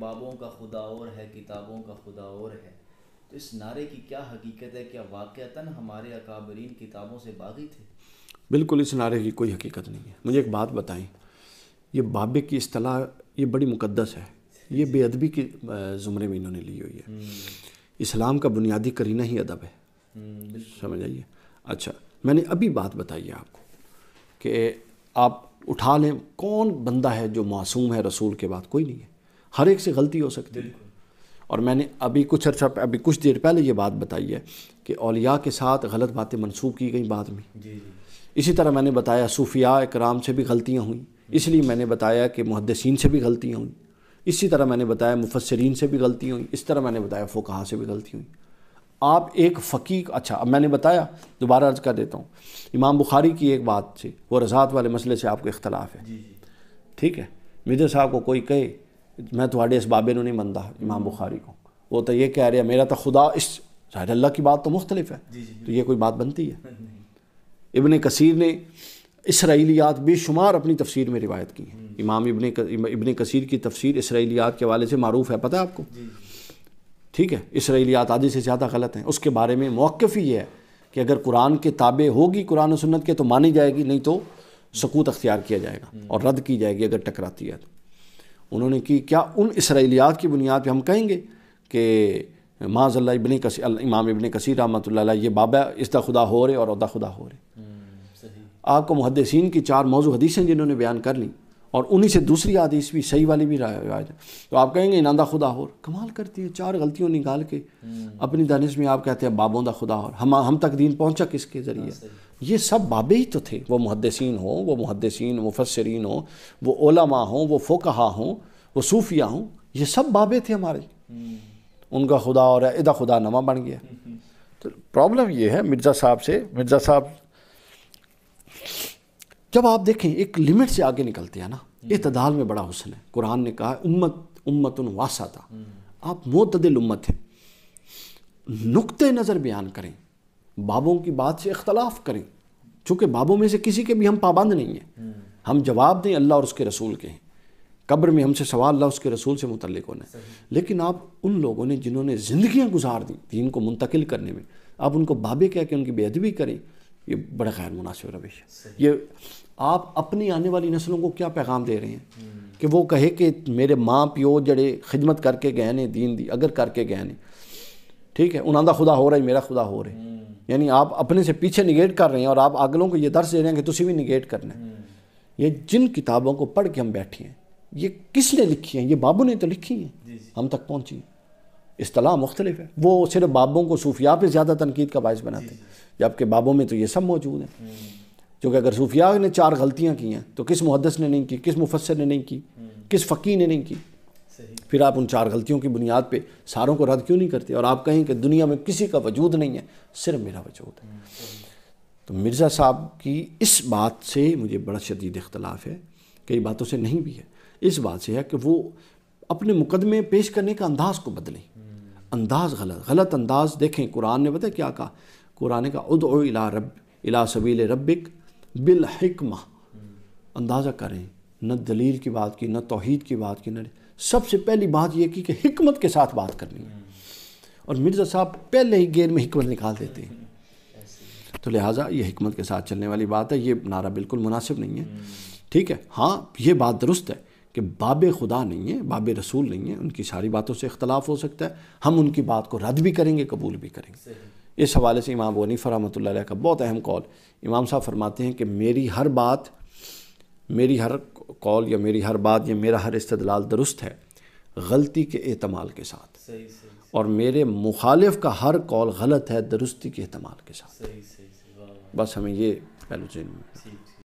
बाबों का खुदा और है किताबों का खुदा और है तो इस नारे की क्या हकीकत है क्या वाक़ता हमारे अकाबरीन किताबों से बागी थे बिल्कुल इस नारे की कोई हकीकत नहीं है मुझे एक बात बताएं ये बाबे की असलाह ये बड़ी मुकदस है ये बेअदबी के ज़ुमरे में इन्होंने ली हुई है हम्म। इस्लाम का बुनियादी करीना ही अदब है हम्म, समझ आइए अच्छा मैंने अभी बात बताई है आपको कि आप उठा लें कौन बंदा है जो मासूम है रसूल के बाद कोई नहीं है हर एक से गलती हो सकती है और मैंने अभी कुछ अर्सा अभी कुछ देर पहले ये बात बताई है कि अलिया के साथ गलत बातें मनसूब की गई बाद में इसी तरह मैंने बताया सूफिया इकराम से भी गलतियाँ हुई इसलिए मैंने बताया कि मुहदसिन से भी गलतियाँ हुई इसी तरह मैंने बताया मुफसरीन से भी गलती हुई इस तरह मैंने बताया फ़ोकहा से भी गलती हुई आप एक फ़कीक अच्छा अब मैंने बताया दोबारा अर्ज कर देता हूँ इमाम बुखारी की एक बात से वो रजात वाले मसले से आपको इख्तलाफ है ठीक है मिर्जा साहब को कोई कहे मैं थोड़े इस बाबे नहीं मनता इमाम बुखारी को वो तो ये कह रहे हैं मेरा तो खुदा इस शायद अल्लाह की बात तो मुख्तलिफ है तो ये कोई बात बनती है इबन कसीर ने इसराइलियात बेशुमार अपनी तफसीर में रिवायत की है हम्म। इमाम इबन इबन कसीर की तफसीर इसराइलियात के हवाले से मरूफ है पता है आपको ठीक है इसराइलियात आदि से ज़्यादा गलत हैं उसके बारे में मौक़ ही ये है कि अगर कुरान के ताबे होगी कुरान सुन्नत के तो मानी जाएगी नहीं तो हम्म। सकूत अख्तियार किया जाएगा हम्म। और रद्द की जाएगी अगर टकराती है तो उन्होंने की क्या उन इसराइलियात की बुनियाद पर हम कहेंगे कि माजल्ला इबन कसी इमाम इबन कसी रहमत ये बाबा इसदा खुदा हो रहे और अदा खुदा हो रहे हम्म, आपको मुहदसिन की चार मौजू हदीसें जिन्होंने बयान कर लीं और उन्हीं से दूसरी आदिश भी सही वाली भी रिवायत है तो आप कहेंगे इनादा खुदा हो कमाल करती है चार गलतियों निकाल के हम्म। अपनी दानिश में आप कहते हैं बाबों दा खुदा और हम हम तक दीन पहुंचा किसके ज़रिए हाँ, ये सब बाबे ही तो थे वो मुहदसिन हों वो मुहदसिन मुफसरीन हों वो ओलमा हों वो फ़ोकहा हों वो सूफिया हों ये सब बाबे थे हमारे हम्म। उनका खुदा और इदा खुदा नमा बन गया हम्म। तो प्रॉब्लम ये है मिर्ज़ा साहब से मिर्ज़ा साहब जब आप देखें एक लिमिट से आगे निकलते हैं ना इतदाल में बड़ा हुसन है कुरान ने कहा उम्मत उम्मत वासा था आप मोतदिल उम्मत हैं नुक़ नज़र बयान करें बाबों की बात से इख्तलाफ करें चूँकि बाबों में से किसी के भी हम पाबंद नहीं हैं हम जवाब दें अल्लाह और उसके रसूल के हैं कब्र में हमसे सवाल ला उसके रसूल से मुतलिक होना है लेकिन आप उन लोगों ने जिन्होंने ज़िंदियाँ गुजार दी दीन को मुंतकिल करने में आप उनको बाबे कह के उनकी बेअदबी करें ये बड़ा गैर मुनासिब रविश है ये आप अपनी आने वाली नस्लों को क्या पैगाम दे रहे हैं कि वो कहे कि मेरे माँ प्यो जड़े खिदमत करके गए ने दीन दी अगर करके गए ने ठीक है उन्होंने खुदा हो रहा है मेरा खुदा हो रहा है हम्म। यानी आप अपने से पीछे निगेट कर रहे हैं और आप अगलों को ये दर्श दे रहे हैं कि तुम्हें भी निगेट करना है हम्म। ये जिन किताबों को पढ़ के हम बैठे हैं ये किसने लिखी हैं ये बाबू ने तो लिखी हैं हम तक पहुँची हैं असलाह मुख्तलिफ है वो सिर्फ बाबों को सूफिया पर ज़्यादा तनकीद का बायस बनाते हैं जबकि बाबों में तो ये सब मौजूद है हम्म। क्योंकि अगर सूफिया ने चार गलतियाँ की हैं तो किस मुहदस ने नहीं की किस मुफसर ने नहीं की हम्म। किस फ़कीर ने नहीं की फिर आप उन चार गलतियों की बुनियाद पर सारों को रद्द क्यों नहीं करते और आप कहें कि दुनिया में किसी का वजूद नहीं है सिर्फ मेरा वजूद है हम्म, तो मिर्ज़ा साहब की इस बात से मुझे बड़ा शदीद इख्तलाफ है कई बातों से नहीं भी है इस बात से है कि वो अपने मुकदमे पेश करने का अंदाज़ को बदलें अंदाज़ गलत गलत अंदाज़ देखें कुरान ने पता क्या कहा कुरान का उद इला रब इला सबील रबिक बिलहकमा अंदाज़ा करें न दलील की बात की न तोहद की बात की न सबसे पहली बात यह की कि हमत के साथ बात करनी है और मिर्ज़ा साहब पहले ही गेर में हमत निकाल देते हैं तो लिहाजा ये हमत के साथ चलने वाली बात है ये नारा बिल्कुल मुनासिब नहीं है ठीक है हाँ ये बात दुरुस्त है कि बाब खुदा नहीं है बाब रसूल नहीं है उनकी सारी बातों से इख्तलाफ हो सकता है हम उनकी बात को रद्द भी करेंगे कबूल भी करेंगे इस हवाले से इमाम वनी फरमत का बहुत अहम कॉल इमाम साहब फरमाते हैं कि मेरी हर बात मेरी हर कॉल या मेरी हर बात या मेरा हर इस्तलाल दुरुस्त है गलती के अहतमाल के साथ सही, सही, और मेरे मुखालिफ का हर कॉल गलत है दुरुस्ती के अहतमाल के साथ सही, सही, सही, बस हमें ये पहलू जेन में